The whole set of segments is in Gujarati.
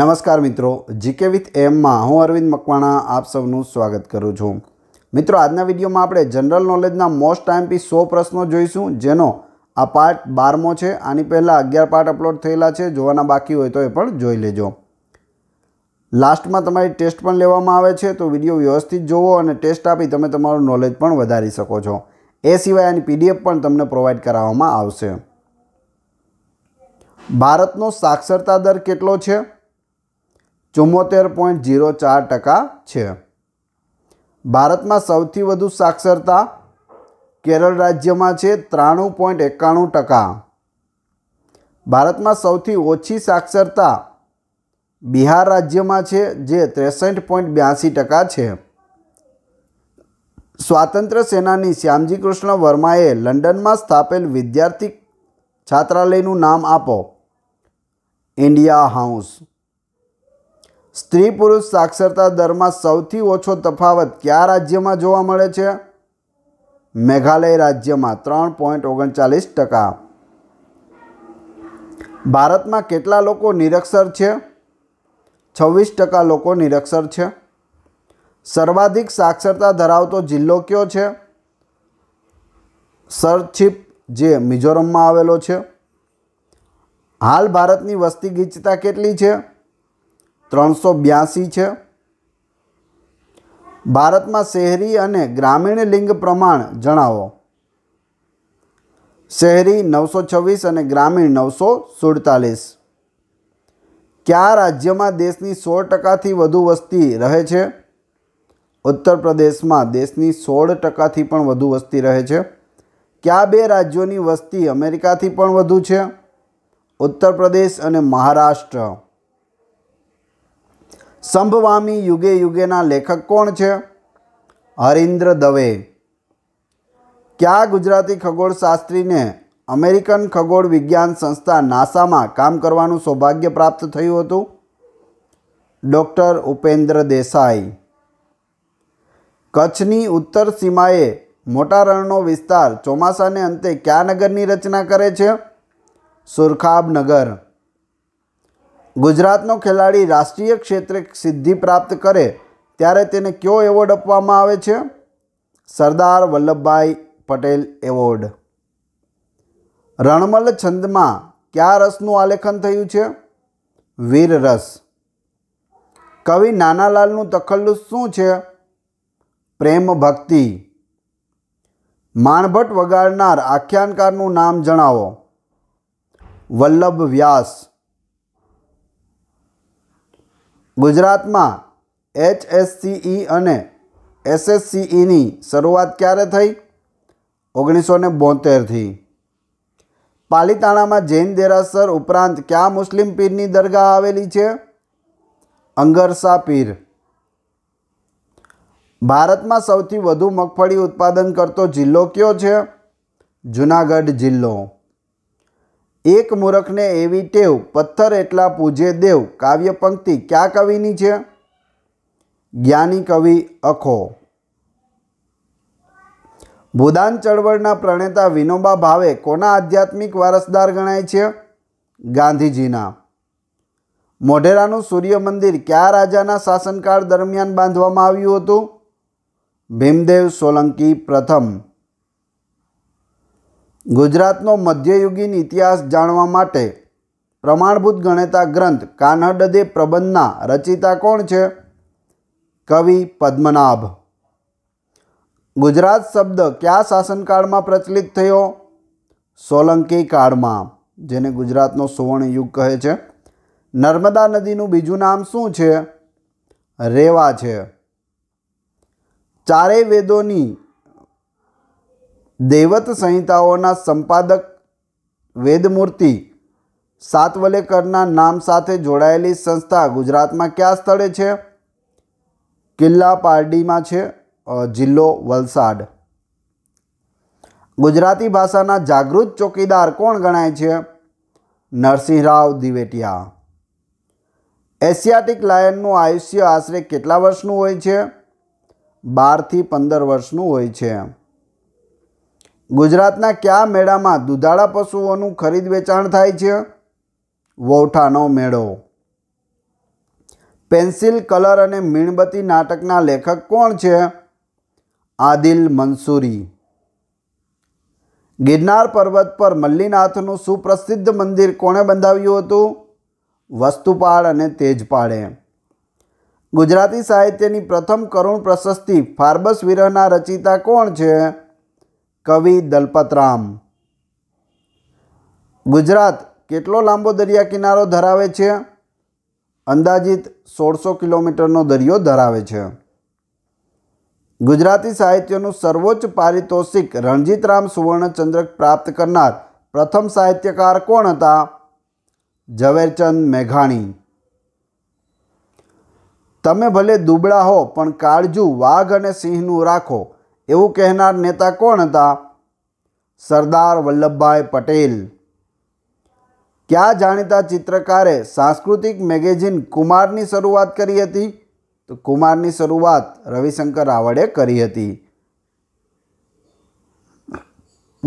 નમસ્કાર મિત્રો જીકે વિથ એમમાં હું અરવિંદ મકવાણા આપ સૌનું સ્વાગત કરું છું મિત્રો આજના વિડીયોમાં આપણે જનરલ નોલેજના મોસ્ટ ટાઈમપી સો પ્રશ્નો જોઈશું જેનો આ પાર્ટ બારમો છે આની પહેલાં અગિયાર પાર્ટ અપલોડ થયેલા છે જોવાના બાકી હોય તો એ પણ જોઈ લેજો લાસ્ટમાં તમારી ટેસ્ટ પણ લેવામાં આવે છે તો વિડીયો વ્યવસ્થિત જોવો અને ટેસ્ટ આપી તમે તમારું નોલેજ પણ વધારી શકો છો એ સિવાય આની પીડીએફ પણ તમને પ્રોવાઈડ કરાવવામાં આવશે ભારતનો સાક્ષરતા દર કેટલો છે ચુમ્મોતેર પોઈન્ટ ઝીરો ચાર ટકા છે ભારતમાં સૌથી વધુ સાક્ષરતા કેરળ રાજ્યમાં છે ત્રાણું પોઈન્ટ એકાણું ટકા ભારતમાં સૌથી ઓછી સાક્ષરતા બિહાર રાજ્યમાં છે જે ત્રેસઠ પોઈન્ટ બ્યાસી ટકા છે સ્વાતંત્ર્ય સેનાની શ્યામજી કૃષ્ણ વર્માએ લંડનમાં સ્થાપેલ વિદ્યાર્થી છાત્રાલયનું નામ આપો ઇન્ડિયા હાઉસ સ્ત્રી પુરુષ સાક્ષરતા દરમાં સૌથી ઓછો તફાવત કયા રાજ્યમાં જોવા મળે છે મેઘાલય રાજ્યમાં ત્રણ પોઈન્ટ ઓગણચાલીસ ટકા ભારતમાં કેટલા લોકો નિરક્ષર છે છવ્વીસ ટકા લોકો નિરક્ષર છે સર્વાધિક સાક્ષરતા ધરાવતો જિલ્લો કયો છે સરછિપ જે મિઝોરમમાં આવેલો છે હાલ ભારતની વસ્તી ગીચતા કેટલી છે ત્રણસો બ્યાસી છે ભારતમાં શહેરી અને ગ્રામીણ લિંગ પ્રમાણ જણાવો શહેરી નવસો છવ્વીસ અને ગ્રામીણ નવસો સુડતાલીસ કયા રાજ્યમાં દેશની સો ટકાથી વધુ વસ્તી રહે છે ઉત્તર પ્રદેશમાં દેશની સોળ ટકાથી પણ વધુ વસ્તી રહે છે કયા બે રાજ્યોની વસ્તી અમેરિકાથી પણ વધુ છે ઉત્તર પ્રદેશ અને મહારાષ્ટ્ર સંભવામી યુગે યુગેના લેખક કોણ છે હરિન્દ્ર દવે કયા ગુજરાતી ખગોળશાસ્ત્રીને અમેરિકન ખગોળ વિજ્ઞાન સંસ્થા નાસામાં કામ કરવાનું સૌભાગ્ય પ્રાપ્ત થયું હતું ડૉક્ટર ઉપેન્દ્ર દેસાઈ કચ્છની ઉત્તર સીમાએ મોટા રણનો વિસ્તાર ચોમાસાને અંતે કયા નગરની રચના કરે છે સુરખાબનગર ગુજરાતનો ખેલાડી રાષ્ટ્રીય ક્ષેત્રે સિદ્ધિ પ્રાપ્ત કરે ત્યારે તેને કયો એવોર્ડ આપવામાં આવે છે સરદાર વલ્લભભાઈ પટેલ એવોર્ડ રણમલ છંદમાં કયા રસનું આલેખન થયું છે વીર રસ કવિ નાનાલાલનું તખલ્લુસ શું છે પ્રેમ ભક્તિ માણભટ્ટ વગાડનાર આખ્યાનકારનું નામ જણાવો વલ્લભ વ્યાસ ગુજરાતમાં એચએસસીઈ અને એસએસસીઈની શરૂઆત ક્યારે થઈ ઓગણીસો ને બોતેરથી પાલિતાણામાં જૈન દેરાસર ઉપરાંત કયા મુસ્લિમ પીરની દરગાહ આવેલી છે અંગરસા પીર ભારતમાં સૌથી વધુ મગફળી ઉત્પાદન કરતો જિલ્લો કયો છે જુનાગઢ જિલ્લો એક મૂરખને એવી ટેવ પથ્થર એટલા પૂજે દેવ કાવ્ય પંક્તિ ક્યાં કવિની છે જ્ઞાની કવિ અખો ભૂદાન ચળવળના પ્રણેતા વિનોબા ભાવે કોના આધ્યાત્મિક વારસદાર ગણાય છે ગાંધીજીના મોઢેરાનું સૂર્ય મંદિર કયા રાજાના શાસનકાળ દરમિયાન બાંધવામાં આવ્યું હતું ભીમદેવ સોલંકી પ્રથમ ગુજરાતનો મધ્યયુગીન ઇતિહાસ જાણવા માટે પ્રમાણભૂત ગણેતા ગ્રંથ કાનહડદે પ્રબંધના રચિતા કોણ છે કવિ પદ્મનાભ ગુજરાત શબ્દ કયા શાસનકાળમાં પ્રચલિત થયો સોલંકી કાળમાં જેને ગુજરાતનો સુવર્ણ યુગ કહે છે નર્મદા નદીનું બીજું નામ શું છે રેવા છે ચારેય વેદોની દેવત સંહિતાઓના સંપાદક વેદમૂર્તિ સાતવલેકરના નામ સાથે જોડાયેલી સંસ્થા ગુજરાતમાં કયા સ્થળે છે કિલ્લા પારડીમાં છે જિલ્લો વલસાડ ગુજરાતી ભાષાના જાગૃત ચોકીદાર કોણ ગણાય છે નરસિંહરાવ દિવેટિયા એશિયાટિક લાયનનું આયુષ્ય આશરે કેટલા વર્ષનું હોય છે બારથી પંદર વર્ષનું હોય છે ગુજરાતના કયા મેળામાં દુધાળા પશુઓનું ખરીદ વેચાણ થાય છે વૌઠાનો મેળો પેન્સિલ કલર અને મીણબત્તી નાટકના લેખક કોણ છે આદિલ મંસૂરી ગિરનાર પર્વત પર મલ્લીનાથનું સુપ્રસિદ્ધ મંદિર કોણે બંધાવ્યું હતું વસ્તુપાળ અને તેજપાળે ગુજરાતી સાહિત્યની પ્રથમ કરુણ પ્રશસ્તિ ફાર્બસ વિરહના રચિતા કોણ છે કવિ દલપતરામ ગુજરાત કેટલો લાંબો દરિયા કિનારો ધરાવે છે અંદાજિત સોળસો કિલોમીટરનો દરિયો ધરાવે છે ગુજરાતી સાહિત્યનું સર્વોચ્ચ પારિતોષિક રણજીતરામ સુવર્ણચંદ્રક પ્રાપ્ત કરનાર પ્રથમ સાહિત્યકાર કોણ હતા ઝવેરચંદ મેઘાણી તમે ભલે દુબળા હો પણ કાળજુ વાઘ અને સિંહનું રાખો એવું કહેનાર નેતા કોણ હતા સરદાર વલ્લભભાઈ પટેલ ક્યાં જાણીતા ચિત્રકારે સાંસ્કૃતિક મેગેઝિન કુમારની શરૂઆત કરી હતી તો કુમારની શરૂઆત રવિશંકર રાવળે કરી હતી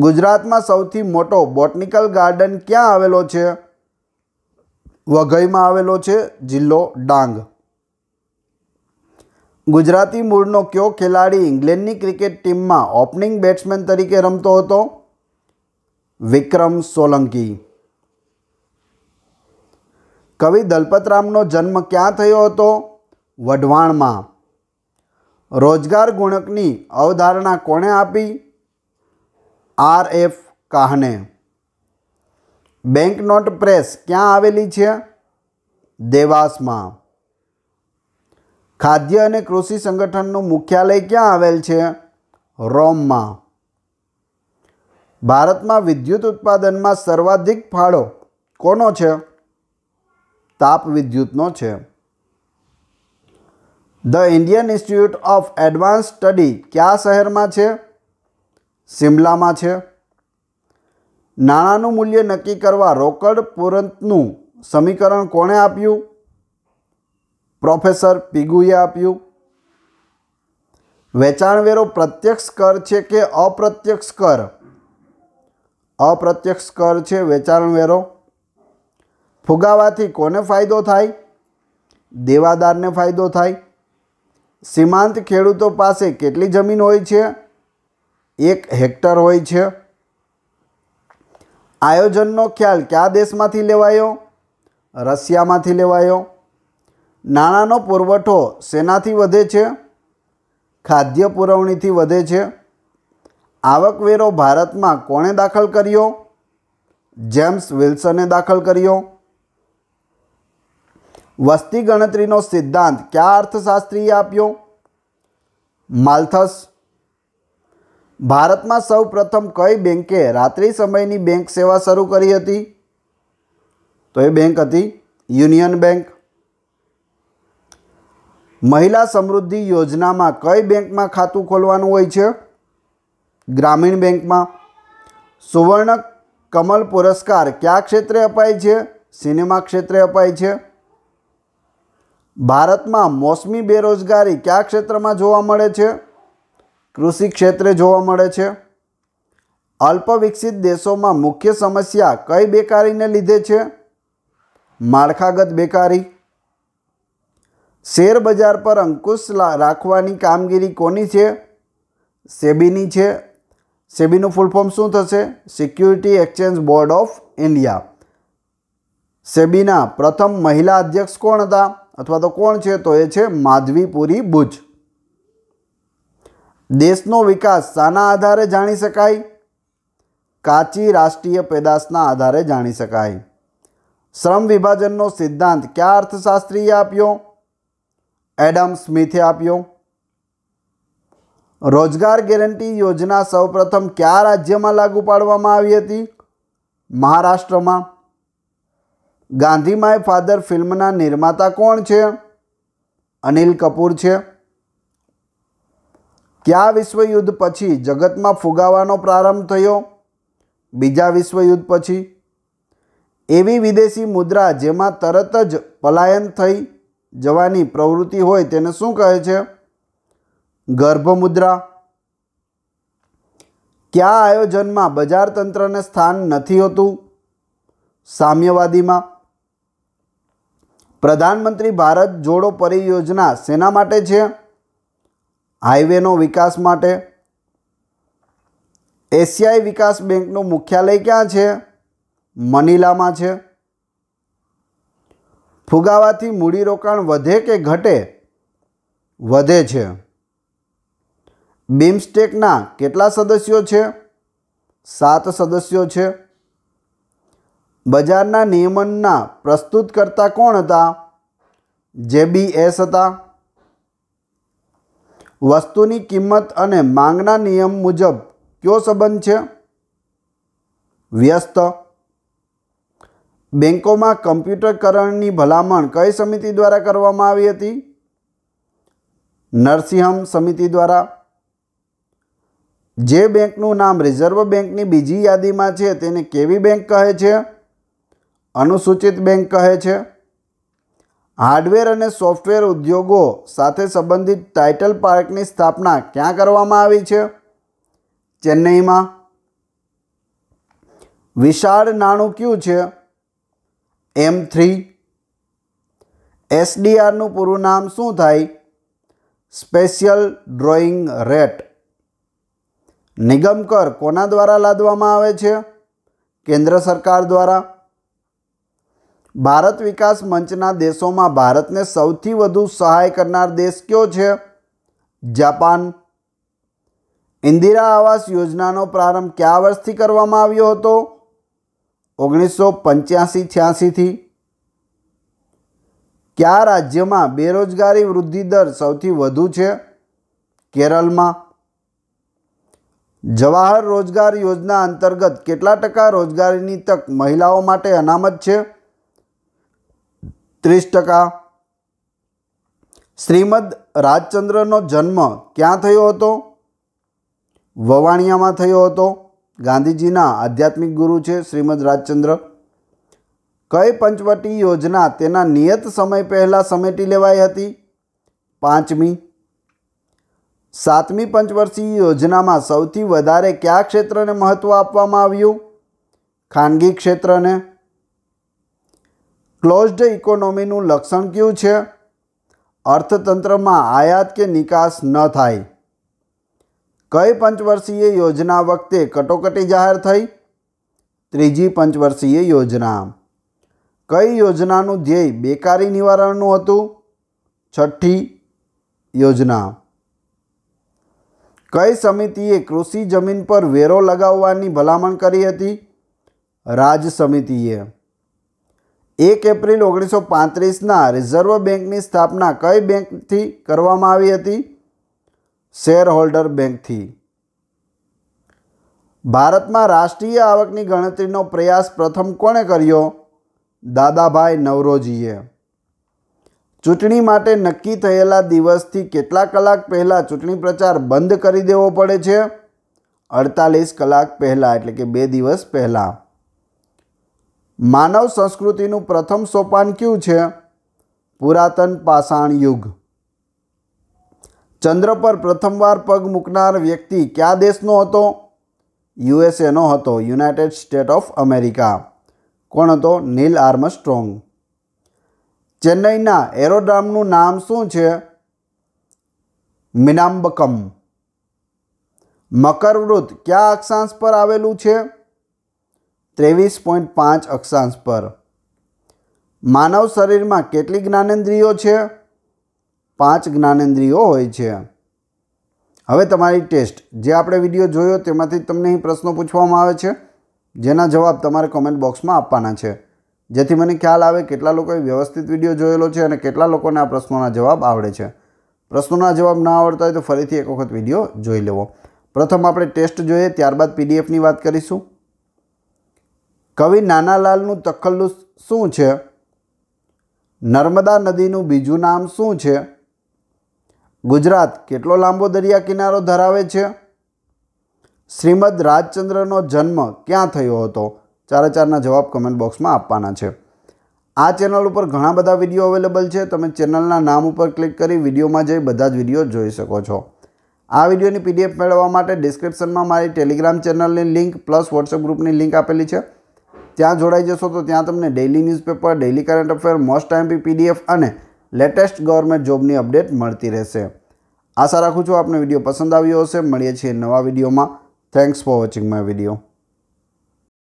ગુજરાતમાં સૌથી મોટો બોટનિકલ ગાર્ડન ક્યાં આવેલો છે વઘઈમાં આવેલો છે જિલ્લો ડાંગ ગુજરાતી મૂળનો કયો ખેલાડી ઇંગ્લેન્ડની ક્રિકેટ ટીમમાં ઓપનિંગ બેટ્સમેન તરીકે રમતો હતો વિક્રમ સોલંકી કવિ દલપતરામનો જન્મ ક્યાં થયો હતો વઢવાણમાં રોજગાર ગુણકની અવધારણા કોણે આપી આર એફ કાહને બેંકનોટ પ્રેસ ક્યાં આવેલી છે દેવાસમાં ખાદ્ય અને કૃષિ સંગઠનનું મુખ્યાલય ક્યાં આવેલ છે રોમમાં ભારતમાં વિદ્યુત ઉત્પાદનમાં સર્વાધિક ફાળો કોનો છે તાપ વિદ્યુતનો છે the Indian Institute of Advance Study કયા શહેરમાં છે સિમલામાં છે નાણાંનું મૂલ્ય નક્કી કરવા રોકડ પુરંતનું સમીકરણ કોણે આપ્યું પ્રોફેસર પીગુએ આપ્યું વેચાણવેરો પ્રત્યક્ષ કર છે કે અપ્રત્યક્ષ કર અપ્રત્યક્ષ કર છે વેચાણવેરો ફુગાવાથી કોને ફાયદો થાય દેવાદારને ફાયદો થાય સીમાંત ખેડૂતો પાસે કેટલી જમીન હોય છે એક હેક્ટર હોય છે આયોજનનો ખ્યાલ કયા દેશમાંથી લેવાયો રશિયામાંથી લેવાયો નાણાંનો પુરવઠો શેનાથી વધે છે ખાદ્ય પુરવણીથી વધે છે આવકવેરો ભારતમાં કોણે દાખલ કર્યો જેમ્સ વિલ્સને દાખલ કર્યો વસ્તી ગણતરીનો સિદ્ધાંત કયા અર્થશાસ્ત્રીએ આપ્યો માલથસ ભારતમાં સૌ પ્રથમ કઈ બેંકે રાત્રિ સમયની બેંક સેવા શરૂ કરી હતી તો એ બેંક હતી યુનિયન બેંક મહિલા સમૃદ્ધિ યોજનામાં કઈ બેંકમાં ખાતું ખોલવાનું હોય છે ગ્રામીણ બેંકમાં સુવર્ણ કમલ પુરસ્કાર કયા ક્ષેત્રે અપાય છે સિનેમા ક્ષેત્રે અપાય છે ભારતમાં મોસમી બેરોજગારી કયા ક્ષેત્રમાં જોવા મળે છે કૃષિ ક્ષેત્રે જોવા મળે છે અલ્પવિકસિત દેશોમાં મુખ્ય સમસ્યા કઈ બેકારીને લીધે છે માળખાગત બેકારી શેર બજાર પર અંકુશ રાખવાની કામગીરી કોની છે સેબીની છે સેબીનું ફૂલ ફોર્મ શું થશે Security Exchange Board of India સેબીના પ્રથમ મહિલા અધ્યક્ષ કોણ હતા અથવા તો કોણ છે તો એ છે માધવીપુરી ભુજ દેશનો વિકાસ શાના આધારે જાણી શકાય કાચી રાષ્ટ્રીય પેદાશના આધારે જાણી શકાય શ્રમ વિભાજનનો સિદ્ધાંત ક્યાં અર્થશાસ્ત્રીએ આપ્યો એડમ સ્મિથે આપ્યો રોજગાર ગેરંટી યોજના સૌપ્રથમ કયા રાજ્યમાં લાગુ પાડવામાં આવી હતી મહારાષ્ટ્રમાં ગાંધી માય ફાધર ફિલ્મના નિર્માતા કોણ છે અનિલ કપૂર છે કયા વિશ્વયુદ્ધ પછી જગતમાં ફુગાવાનો પ્રારંભ થયો બીજા વિશ્વયુદ્ધ પછી એવી વિદેશી મુદ્રા જેમાં તરત જ પલાયન થઈ જવાની પ્રવૃત્તિ હોય તેને શું કહે છે ગર્ભમુદ્રા કયા આયોજનમાં બજાર તંત્રને સ્થાન નથી હોતું સામ્યવાદીમાં પ્રધાનમંત્રી ભારત જોડો પરિયોજના સેના માટે છે હાઈવેનો વિકાસ માટે એશિયાઈ વિકાસ બેંકનું મુખ્યાલય ક્યાં છે મનીલામાં છે ફુગાવાથી મૂડીરોકાણ વધે કે ઘટે વધે છે બિમસ્ટેકના કેટલા સદસ્યો છે સાત સદસ્યો છે બજારના નિયમનના પ્રસ્તુતકર્તા કોણ હતા જેબીએસ હતા વસ્તુની કિંમત અને માંગના નિયમ મુજબ કયો સંબંધ છે વ્યસ્ત બેન્કોમાં કમ્પ્યુટરકરણની ભલામણ કઈ સમિતિ દ્વારા કરવામાં આવી હતી નરસિંહમ સમિતિ દ્વારા જે બેંકનું નામ રિઝર્વ બેંકની બીજી યાદીમાં છે તેને કેવી બેંક કહે છે અનુસૂચિત બેંક કહે છે હાર્ડવેર અને સોફ્ટવેર ઉદ્યોગો સાથે સંબંધિત ટાઇટલ પાર્કની સ્થાપના ક્યાં કરવામાં આવી છે ચેન્નઈમાં વિશાળ નાણું કયું છે એમ થ્રી એસડીઆરનું પૂરું નામ શું થાય સ્પેશિયલ ડ્રોઈંગ રેટ નિગમ કર કોના દ્વારા લાદવામાં આવે છે કેન્દ્ર સરકાર દ્વારા ભારત વિકાસ મંચના દેશોમાં ભારતને સૌથી વધુ સહાય કરનાર દેશ કયો છે જાપાન ઇન્દિરા આવાસ યોજનાનો પ્રારંભ કયા વર્ષથી કરવામાં આવ્યો હતો ઓગણીસો પંચ્યાસી છ્યાસીથી કયા રાજ્યમાં બેરોજગારી વૃદ્ધિ દર સૌથી વધુ છે કેરળમાં જવાહર રોજગાર યોજના અંતર્ગત કેટલા ટકા રોજગારીની તક મહિલાઓ માટે અનામત છે ત્રીસ ટકા શ્રીમદ રાજચંદ્રનો જન્મ ક્યાં થયો હતો વવાણિયામાં થયો હતો ગાંધીજીના આધ્યાત્મિક ગુરુ છે શ્રીમદ રાજચંદ્ર કઈ પંચવટી યોજના તેના નિયત સમય પહેલાં સમેટી લેવાઈ હતી પાંચમી સાતમી પંચવર્ષીય યોજનામાં સૌથી વધારે કયા ક્ષેત્રને મહત્ત્વ આપવામાં આવ્યું ખાનગી ક્ષેત્રને ક્લોઝડ ઇકોનોમીનું લક્ષણ કયું છે અર્થતંત્રમાં આયાત કે નિકાસ ન થાય કઈ પંચવર્ષીય યોજના વખતે કટોકટી જાહેર થઈ ત્રીજી પંચવર્ષીય યોજના કઈ યોજનાનું ધ્યેય બેકારી નિવારણનું હતું છઠ્ઠી યોજના કઈ સમિતિએ કૃષિ જમીન પર વેરો લગાવવાની ભલામણ કરી હતી રાજ સમિતિએ એક એપ્રિલ ઓગણીસો પાંત્રીસના રિઝર્વ બેંકની સ્થાપના કઈ બેંકથી કરવામાં આવી હતી શેરહોલ્ડર બેંકથી ભારતમાં રાષ્ટ્રીય આવકની ગણતરીનો પ્રયાસ પ્રથમ કોણે કર્યો દાદાભાઈ નવરોજીએ ચૂંટણી માટે નક્કી થયેલા દિવસથી કેટલા કલાક પહેલાં ચૂંટણી પ્રચાર બંધ કરી દેવો પડે છે અડતાલીસ કલાક પહેલાં એટલે કે બે દિવસ પહેલાં માનવ સંસ્કૃતિનું પ્રથમ સોપાન કયું છે પુરાતન પાષાણ યુગ ચંદ્ર પર પ્રથમવાર પગ મૂકનાર વ્યક્તિ કયા દેશનો હતો યુએસએનો હતો યુનાઇટેડ સ્ટેટ ઓફ અમેરિકા કોણ હતો નીલ આર્મ સ્ટ્રોંગ ચેન્નઈના એરોડ્રામનું નામ શું છે મિનાંબકમ મકરવૃત કયા અક્ષાંશ પર આવેલું છે ત્રેવીસ પોઈન્ટ પાંચ અક્ષાંશ પર માનવ શરીરમાં કેટલી જ્ઞાનેન્દ્રિયો છે પાંચ જ્ઞાનેન્દ્રિયો હોય છે હવે તમારી ટેસ્ટ જે આપણે વિડીયો જોયો તેમાંથી તમને અહીં પ્રશ્નો પૂછવામાં આવે છે જેના જવાબ તમારે કોમેન્ટ બોક્સમાં આપવાના છે જેથી મને ખ્યાલ આવે કેટલા લોકોએ વ્યવસ્થિત વિડીયો જોયેલો છે અને કેટલા લોકોને આ પ્રશ્નોના જવાબ આવડે છે પ્રશ્નોના જવાબ ના આવડતા હોય તો ફરીથી એક વખત વિડીયો જોઈ લેવો પ્રથમ આપણે ટેસ્ટ જોઈએ ત્યારબાદ પીડીએફની વાત કરીશું કવિ નાનાલાલનું તખલ્લુસ શું છે નર્મદા નદીનું બીજું નામ શું છે ગુજરાત કેટલો લાંબો દરિયા કિનારો ધરાવે છે શ્રીમદ રાજચંદ્રનો જન્મ ક્યાં થયો હતો ચારે ચારના જવાબ કમેન્ટ બોક્સમાં આપવાના છે આ ચેનલ ઉપર ઘણા બધા વિડીયો અવેલેબલ છે તમે ચેનલના નામ ઉપર ક્લિક કરી વિડીયોમાં જઈ બધા જ વિડીયો જોઈ શકો છો આ વિડીયોની પીડીએફ મેળવવા માટે ડિસ્ક્રિપ્શનમાં મારી ટેલિગ્રામ ચેનલની લિંક પ્લસ વોટ્સઅપ ગ્રુપની લિંક આપેલી છે ત્યાં જોડાઈ જશો તો ત્યાં તમને daily newspaper daily current affair most time PDF અને લેટેસ્ટ ગવર્મેન્ટ જોબની અપડેટ મળતી રહેશે આશા રાખું છું આપને વિડીયો પસંદ આવ્યો હશે મળીએ છીએ નવા વિડીયોમાં thanks for watching my video